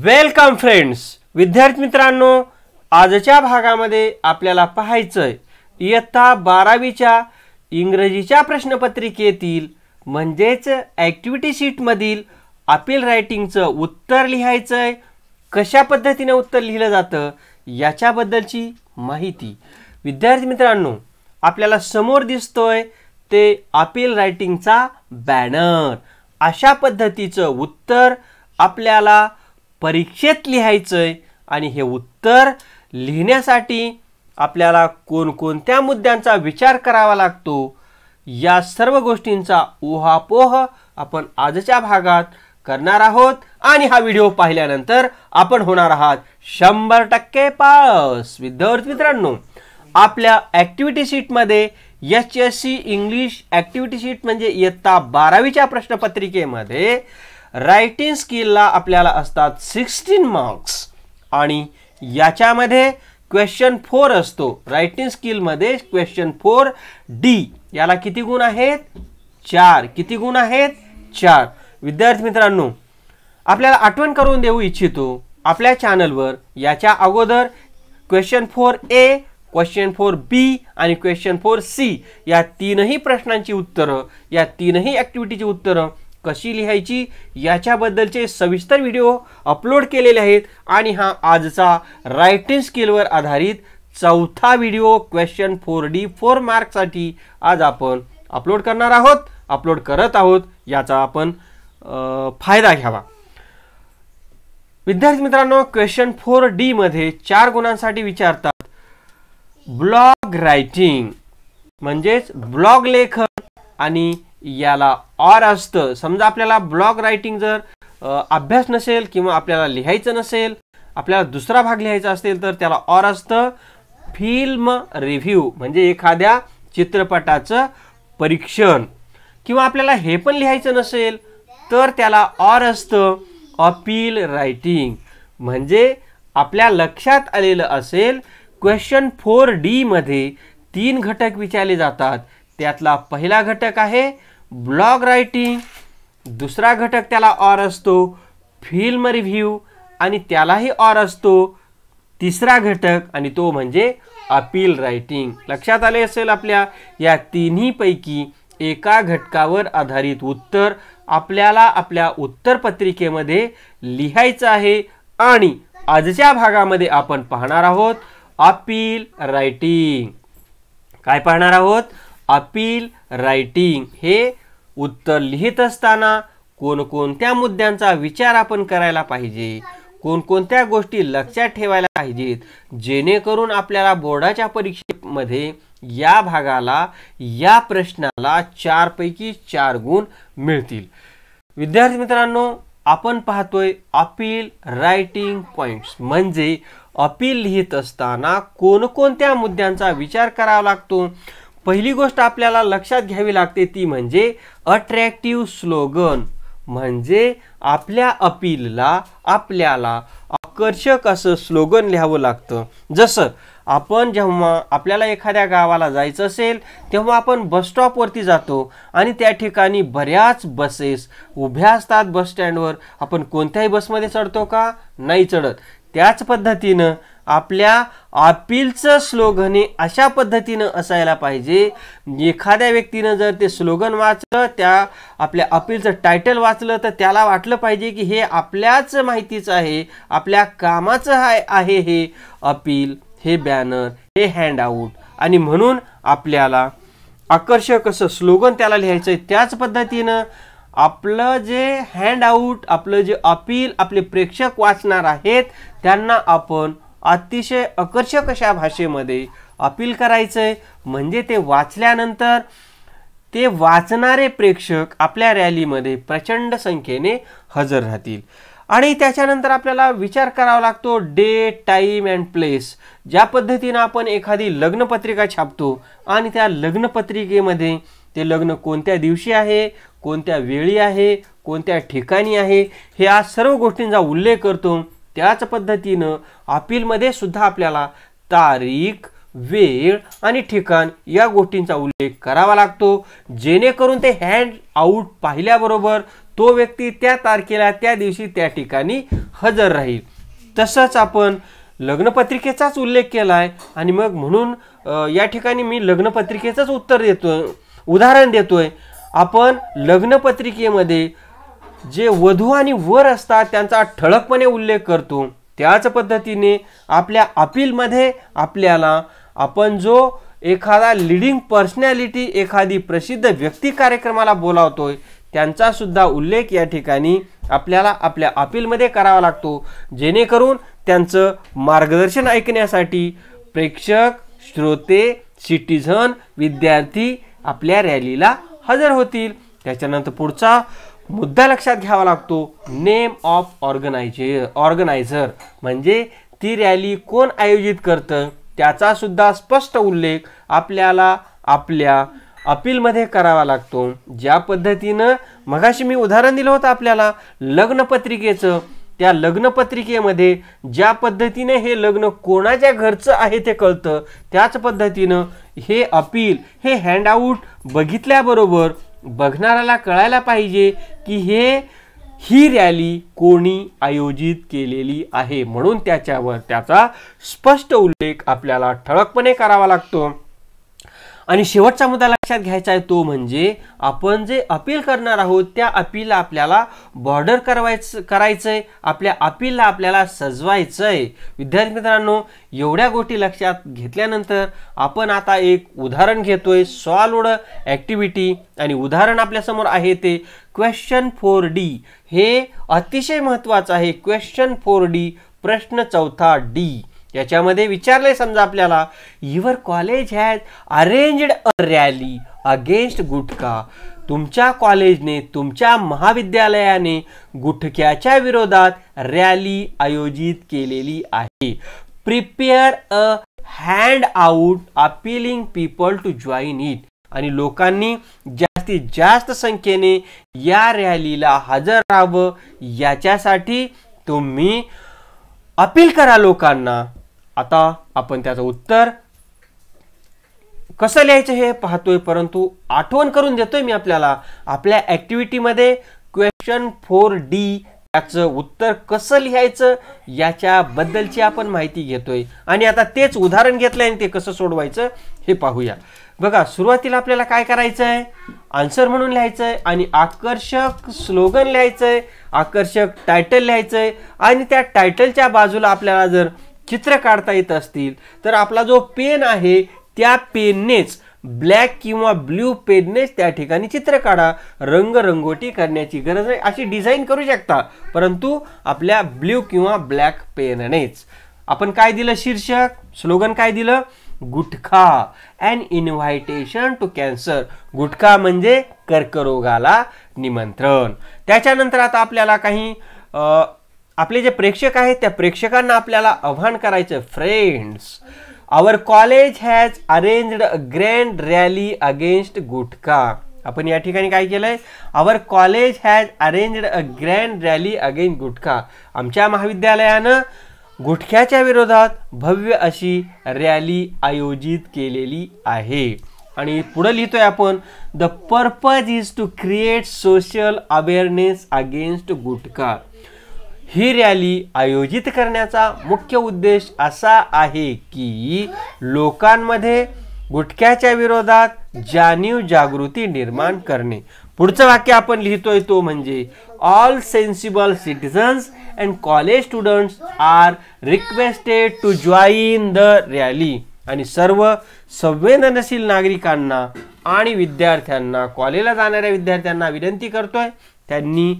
welcome friends विद्यार्थी मित्रांनो आजच्या भागामध्ये आपल्याला पाहायचंय इयत्ता बारावीच्या इंग्रजीच्या प्रश्नपत्रिकेतील म्हणजेच ॲक्टिव्हिटी शीटमधील अपील रायटिंगचं उत्तर लिहायचं आहे कशा पद्धतीने उत्तर लिहिलं जातं याच्याबद्दलची माहिती विद्यार्थी मित्रांनो आपल्याला समोर दिसतोय ते अपील रायटिंगचा बॅनर अशा पद्धतीचं उत्तर आपल्याला परीक्षेत लिहायचंय आणि हे उत्तर लिहिण्यासाठी आपल्याला कोणकोणत्या मुद्द्यांचा विचार करावा लागतो या सर्व गोष्टींचा ओहापोह आपण आजच्या भागात करणार आहोत आणि हा व्हिडिओ पाहिल्यानंतर आपण होणार आहात शंभर टक्के पास विद्यार्थी मित्रांनो आपल्या ॲक्टिव्हिटी शीटमध्ये H S C English activity sheet म्हणजे इयत्ता बारावीच्या प्रश्नपत्रिकेमध्ये रायटिंग स्किलला आपल्याला असतात सिक्स्टीन मार्क्स आणि याच्यामध्ये क्वेश्चन फोर असतो रायटिंग स्किलमध्ये क्वेश्चन फोर डी याला किती गुण आहेत चार किती गुण आहेत चार विद्यार्थी मित्रांनो आपल्याला आठवण करून देऊ इच्छितो आपल्या चॅनलवर याच्या अगोदर question four A question four B आणि क्वेश्चन फोर सी या तीनही प्रश्नांची उत्तरं या तीनही ॲक्टिव्हिटीची उत्तरं कशी लिहायची याच्याबद्दलचे सविस्तर व्हिडिओ अपलोड केलेले आहेत आणि हा आजचा रायटिंग स्किलवर आधारित चौथा video question four D four मार्कसाठी आज आपण अपलोड करणार आहोत अपलोड करत आहोत याचा आपण फायदा घ्यावा विद्यार्थी मित्रांनो क्वेश्चन फोर मध्ये चार गुणांसाठी विचारतात ब्लॉग रायटिंग म्हणजेच ब्लॉग लेखन आणि याला ऑर असतं समजा आपल्याला ब्लॉग रायटिंग जर अभ्यास नसेल किंवा आपल्याला लिहायचं नसेल आपल्याला दुसरा भाग लिहायचा असेल तर त्याला ऑर असतं फिल्म रिव्ह्यू म्हणजे एखाद्या चित्रपटाचं परीक्षण किंवा आपल्याला हे पण लिहायचं नसेल तर त्याला ऑर असतं अपील रायटिंग म्हणजे आपल्या लक्षात आलेलं असेल क्वेश्चन फोर डीमध्ये तीन घटक विचारले जातात त्यातला पहिला घटक आहे ब्लॉग रायटिंग दुसरा घटक त्याला ऑर असतो फिल्म रिव्ह्यू आणि त्यालाही ऑर असतो तिसरा घटक आणि तो म्हणजे अपील रायटिंग लक्षात आले असेल आपल्या या तिन्हीपैकी एका घटकावर आधारित उत्तर आपल्याला आपल्या उत्तरपत्रिकेमध्ये लिहायचं आहे आणि आजच्या भागामध्ये आपण पाहणार आहोत अपील रायटिंग काय पाहणार आहोत अपील रायटिंग हे उत्तर लिहित असताना कोणकोणत्या मुद्द्यांचा विचार आपण करायला पाहिजे कोणकोणत्या गोष्टी लक्षात ठेवायला पाहिजेत जेणेकरून आपल्याला बोर्डाच्या परीक्षेमध्ये या भागाला या प्रश्नाला चारपैकी चार गुण मिळतील विद्यार्थी मित्रांनो आपण पाहतोय अपील रायटिंग पॉइंट्स म्हणजे अपील लिहित असताना कोणकोणत्या मुद्द्यांचा विचार करावा लागतो पहिली गोष्ट आपल्याला लक्षात घ्यावी लागते ती म्हणजे अट्रॅक्टिव्ह स्लोगन म्हणजे आपल्या अपीलला आपल्याला आकर्षक असं स्लोगन लिहावं लागतं जसं आपण जेव्हा आपल्याला एखाद्या गावाला जायचं असेल तेव्हा आपण बसस्टॉपवरती जातो आणि त्या ठिकाणी बऱ्याच बसेस उभ्या असतात बसस्टँडवर आपण कोणत्याही बसमध्ये चढतो का नाही चढत त्याच पद्धतीनं आपल्या अपीलचं स्लोगन हे अशा पद्धतीनं असायला पाहिजे एखाद्या व्यक्तीनं जर ते स्लोगन वाचलं त्या आपल्या अपीलचं टायटल वाचलं तर त्याला वाटलं पाहिजे की हे आपल्याच माहितीचं आहे आपल्या कामाचं आहे हे अपील हे बॅनर हे हँडआउट आणि म्हणून आपल्याला आकर्षक असं स्लोगन त्याला लिहायचं आहे त्याच पद्धतीनं आपलं जे आऊट आपलं जे अपील आपले प्रेक्षक वाचणार आहेत त्यांना आपण अतिशय आकर्षक अशा भाषेमध्ये अपील करायचं आहे म्हणजे ते वाचल्यानंतर ते वाचणारे प्रेक्षक आपल्या रॅलीमध्ये प्रचंड संख्येने हजर राहतील आणि त्याच्यानंतर आपल्याला विचार करावा लागतो डे टाईम अँड प्लेस ज्या पद्धतीनं आपण एखादी लग्नपत्रिका छापतो आणि त्या लग्नपत्रिकेमध्ये ते लग्न कोणत्या दिवशी आहे कोणत्या वेळी आहे कोणत्या ठिकाणी आहे हे सर्व गोष्टींचा उल्लेख करतो त्याच पद्धतीनं अपीलमध्ये सुद्धा आपल्याला तारीख वेळ आणि ठिकाण या गोष्टींचा उल्लेख करावा लागतो जेणेकरून ते हँड आऊट पाहिल्याबरोबर तो व्यक्ती त्या तारखेला त्या दिवशी त्या ठिकाणी हजर राहील तसंच आपण लग्नपत्रिकेचाच उल्लेख केला आहे आणि मग म्हणून या ठिकाणी मी लग्नपत्रिकेचंच उत्तर देतो उदाहरण देतोय आपण लग्नपत्रिकेमध्ये जे वधू आणि वर असतात त्यांचा ठळकपणे उल्लेख करतो त्याच पद्धतीने आपल्या अपीलमध्ये आपल्याला आपण जो एखादा लिडिंग पर्सनॅलिटी एखादी प्रसिद्ध व्यक्ती कार्यक्रमाला बोलावतोय त्यांचासुद्धा उल्लेख या ठिकाणी आपल्याला आपल्या अपीलमध्ये करावा लागतो जेणेकरून त्यांचं मार्गदर्शन ऐकण्यासाठी प्रेक्षक श्रोते सिटीझन विद्यार्थी आपल्या रॅलीला हजर होतील त्याच्यानंतर पुढचा मुद्दा लक्षात घ्यावा लागतो नेम ऑफ ऑर्गनायझे ऑर्गनायझर म्हणजे ती रॅली कोण आयोजित करतं त्याचासुद्धा स्पष्ट उल्लेख आपल्याला आपल्या अपीलमध्ये करावा लागतो ज्या पद्धतीनं मगाशी मी उदाहरण दिलं होतं आपल्याला लग्नपत्रिकेचं त्या लग्नपत्रिकेमध्ये ज्या पद्धतीने हे लग्न कोणाच्या घरचं आहे ते कळतं त्याच पद्धतीनं हे अपील हे हँडआउट बघितल्याबरोबर बघणाऱ्याला कळायला पाहिजे की हे ही रॅली कोणी आयोजित केलेली आहे म्हणून त्याच्यावर त्याचा स्पष्ट उल्लेख आपल्याला ठळकपणे करावा लागतो आणि शेवटचा मुद्दा लक्षात घ्यायचा आहे तो म्हणजे आपण जे अपील करणार आहोत त्या अपीलला आपल्याला बॉर्डर करवायचं करायचं आहे आपल्या अपीलला आपल्याला सजवायचं आहे विद्यार्थी मित्रांनो एवढ्या गोष्टी लक्षात घेतल्यानंतर आपण आता एक उदाहरण घेतोय सॉलोड ॲक्टिव्हिटी आणि उदाहरण आपल्यासमोर आहे ते क्वेश्चन फोर डी हे अतिशय महत्त्वाचं आहे क्वेश्चन फोर डी प्रश्न चौथा डी याच्यामध्ये विचारले समजा आपल्याला your college has arranged a rally against gutkha तुमच्या कॉलेजने तुमच्या महाविद्यालयाने गुटख्याच्या विरोधात रॅली आयोजित केलेली आहे prepare a hand out appealing people to join it आणि लोकांनी जास्तीत जास्त संख्येने या रॅलीला हजर राहावं याच्यासाठी तुम्ही अपील करा लोकांना आता आपण त्याचं उत्तर कसं लिहायचं हे पाहतोय परंतु आठवण करून देतोय मी आपल्याला आपल्या ॲक्टिव्हिटीमध्ये क्वेश्चन फोर डी त्याचं उत्तर कसं लिहायचं याच्याबद्दलची आपण माहिती घेतोय आणि आता तेच उदाहरण घेतलंय आणि ते कसं सोडवायचं हे पाहूया बघा सुरुवातीला आपल्याला काय करायचं आहे आन्सर म्हणून लिहायचं आहे आणि आकर्षक स्लोगन लिहायचं आहे आकर्षक टायटल लिहायचं आहे आणि त्या टायटलच्या बाजूला आपल्याला जर चित्र काढता येत असतील तर आपला जो पेन आहे त्या पेननेच ब्लॅक किंवा ब्ल्यू पेननेच त्या ठिकाणी चित्र काढा रंग रंगोटी करण्याची गरज नाही अशी डिझाईन करू शकता परंतु आपल्या ब्ल्यू किंवा ब्लॅक पेननेच आपण काय दिलं शीर्षक स्लोगन काय दिलं gutkha and invitation to cancer gutkha म्हणजे कर्करोगाला निमंत्रण त्याच्यानंतर आता आपल्याला काही आपले जे प्रेक्षक आहेत त्या प्रेक्षकांना आपल्याला आव्हान करायचं friends our college has arranged a grand rally against gutkha आपण या ठिकाणी काय केलंय our college has arranged a grand rally against gutkha आमच्या महाविद्यालयानं गुटख्याच्या विरोधात भव्य अशी रॅली आयोजित केलेली आहे आणि पुढं लिहितोय आपण the purpose is to create social awareness against gutkha ही रॅली आयोजित करण्याचा मुख्य उद्देश असा आहे की लोकांमध्ये गुटख्याच्या विरोधात जाणीव जागृती निर्माण करणे पुढचं वाक्य आपण लिहितोय तो म्हणजे all sensible citizens and college students are requested to join the rally आणि सर्व संवेदनशील नागरिकांना आणि विद्यार्थ्यांना कॉलेजला जाणाऱ्या विद्यार्थ्यांना विनंती करतोय त्यांनी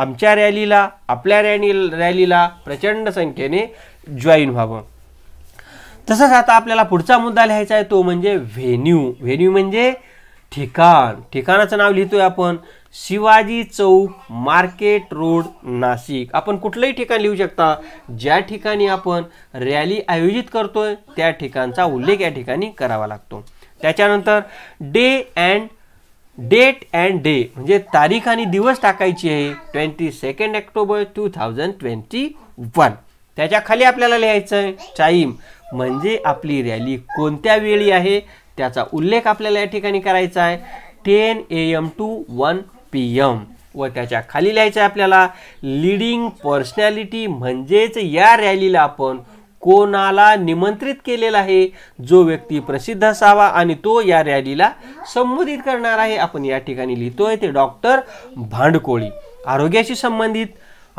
आमच्या रॅलीला आपल्या रॅली रॅलीला प्रचंड संख्येने जॉईन व्हावं तसंच आता आपल्याला पुढचा मुद्दा लिहायचा आहे तो म्हणजे व्हेन्यू व्हेन्यू म्हणजे ठिकाण ठिकाणाचं नाव लिहितोय आपण शिवाजी चौक मार्केट रोड नाशिक आपण कुठलंही ठिकाण लिहू शकता ज्या ठिकाणी आपण रॅली आयोजित करतोय त्या ठिकाणचा उल्लेख या ठिकाणी करावा लागतो त्याच्यानंतर day and date and day म्हणजे तारीख आणि दिवस टाकायची आहे twenty second October two thousand twenty one त्याच्या खाली आपल्याला लिहायचं आहे टाईम म्हणजे आपली रॅली कोणत्या वेळी आहे त्याचा उल्लेख आपल्याला या ठिकाणी करायचा आहे ten A M to one P M व त्याच्या खाली लिहायचं आहे आपल्याला लीडिंग पर्सनॅलिटी म्हणजेच या रॅलीला आपण कोणाला निमंत्रित केलेला आहे जो व्यक्ती प्रसिद्ध असावा आणि तो या रॅलीला संबोधित करणार आहे आपण या ठिकाणी लिहितोय ते डॉक्टर भांडकोळी आरोग्याशी संबंधित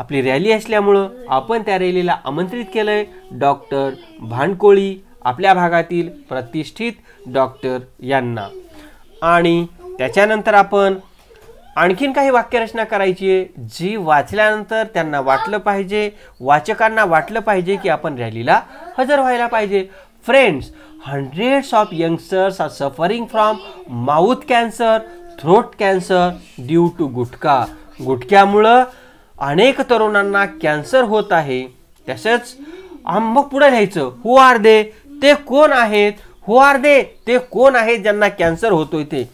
आपली रॅली असल्यामुळं आपण त्या रॅलीला आमंत्रित केलं आहे डॉक्टर भांडकोळी आपल्या भागातील प्रतिष्ठित डॉक्टर यांना आणि त्याच्यानंतर आपण आणखीन काही वाक्यरचना करायची आहे जी वाचल्यानंतर त्यांना वाटलं पाहिजे वाचकांना वाटलं पाहिजे की आपण रॅलीला हजर व्हायला पाहिजे friends hundreds of youngsters are suffering from mouth cancer throat cancer due to gutkha गुटक्यामुळं अनेक तरुणांना कॅन्सर होत आहे तसंच मग पुढं लिहायचं हु आर दे ते कोण आहेत हु आर दे ते कोण आहेत ज्यांना कॅन्सर होतोय ते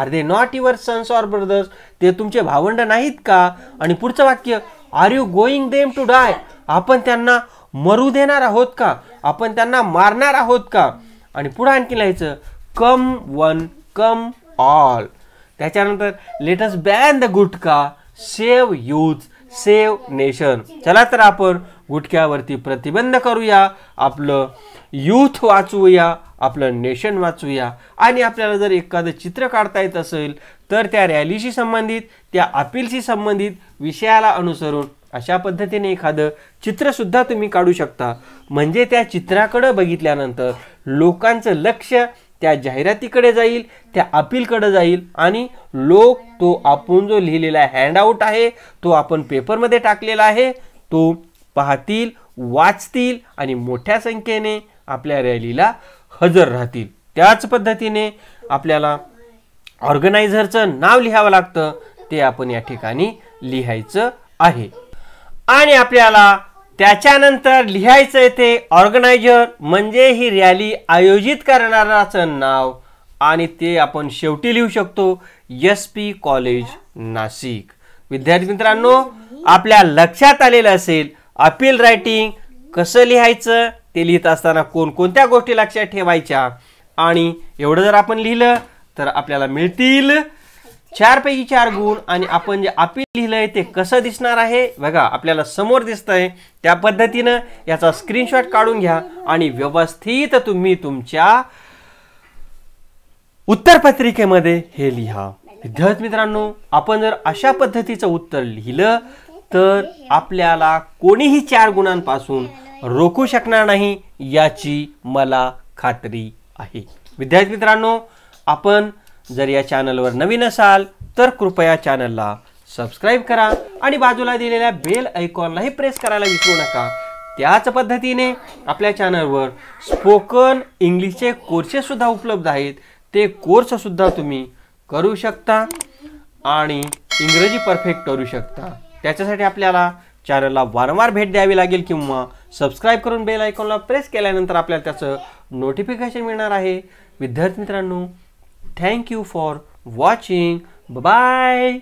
are they not your sons or brothers ते तुमचे भावंड नाहीत का आणि पुढचं वाक्य are you going them to die आपण त्यांना मरू देणार आहोत का आपण त्यांना मारणार आहोत का आणि पुढं आणखी लिहायचं कम वन कम ऑल त्याच्यानंतर let's ban the gutkha save youth save nation चला तर आपण गुटख्यावरती प्रतिबंध करूया आपलं यूथ वाचवूया आपलं नेशन वाचूया आणि आपल्याला जर एखादं चित्र काढता येत असेल तर त्या रॅलीशी संबंधित त्या अपीलशी संबंधित विषयाला अनुसरून अशा पद्धतीने एखादं चित्रसुद्धा तुम्ही काढू शकता म्हणजे त्या चित्राकडं बघितल्यानंतर लोकांचं लक्ष त्या जाहिरातीकडे जाईल त्या अपीलकडे जाईल आणि लोक तो आपण जो लिहिलेला हँडआउट आहे तो आपण पेपरमध्ये टाकलेला आहे तो पाहतील वाचतील आणि मोठ्या संख्येने आपल्या रॅलीला हजर राहतील त्याच पद्धतीने आपल्याला ऑर्गनायझरचं नाव लिहावं लागतं ते आपण या ठिकाणी लिहायचं आहे आणि आपल्याला त्याच्यानंतर लिहायचं आहे ऑर्गनायझर म्हणजे ही रॅली आयोजित करणाराचं नाव आणि ते आपण शेवटी लिहू शकतो एस पी कॉलेज नाशिक विद्यार्थी मित्रांनो आपल्या लक्षात आलेलं असेल अपील रायटिंग कसं लिहायचं ते लिहित असताना कोणकोणत्या गोष्टी लक्षात ठेवायच्या आणि एवढं जर आपण लिहिलं तर आपल्याला मिळतील चारपैकी चार गुण आणि आपण जे अपील लिहिलंय ते कसं दिसणार आहे बघा आपल्याला समोर दिसतंय त्या पद्धतीनं याचा स्क्रीनशॉट काढून घ्या आणि व्यवस्थित तुम्ही तुमच्या उत्तरपत्रिकेमध्ये हे लिहा विद्यार्थी मित्रांनो आपण जर अशा पद्धतीचं उत्तर लिहिलं तर आपल्याला कोणीही चार गुणांपासून रोखू शकणार नाही याची मला खात्री आहे विद्यार्थी मित्रांनो आपण जर या चॅनलवर नवीन असाल तर कृपया चॅनलला सबस्क्राईब करा आणि बाजूला दिलेल्या बेल ऐकॉनलाही प्रेस करायला विसरू नका त्याच पद्धतीने आपल्या चॅनलवर स्पोकन इंग्लिशचे कोर्सेससुद्धा उपलब्ध आहेत ते कोर्ससुद्धा तुम्ही करू शकता आणि इंग्रजी परफेक्ट करू शकता त्याच्यासाठी आपल्याला चॅनलला वारंवार भेट द्यावी लागेल किंवा सबस्क्राईब करून बेल आयकॉनला प्रेस केल्यानंतर आपल्याला त्याचं नोटिफिकेशन मिळणार आहे विद्यार्थी मित्रांनो थँक्यू फॉर वॉचिंग बाय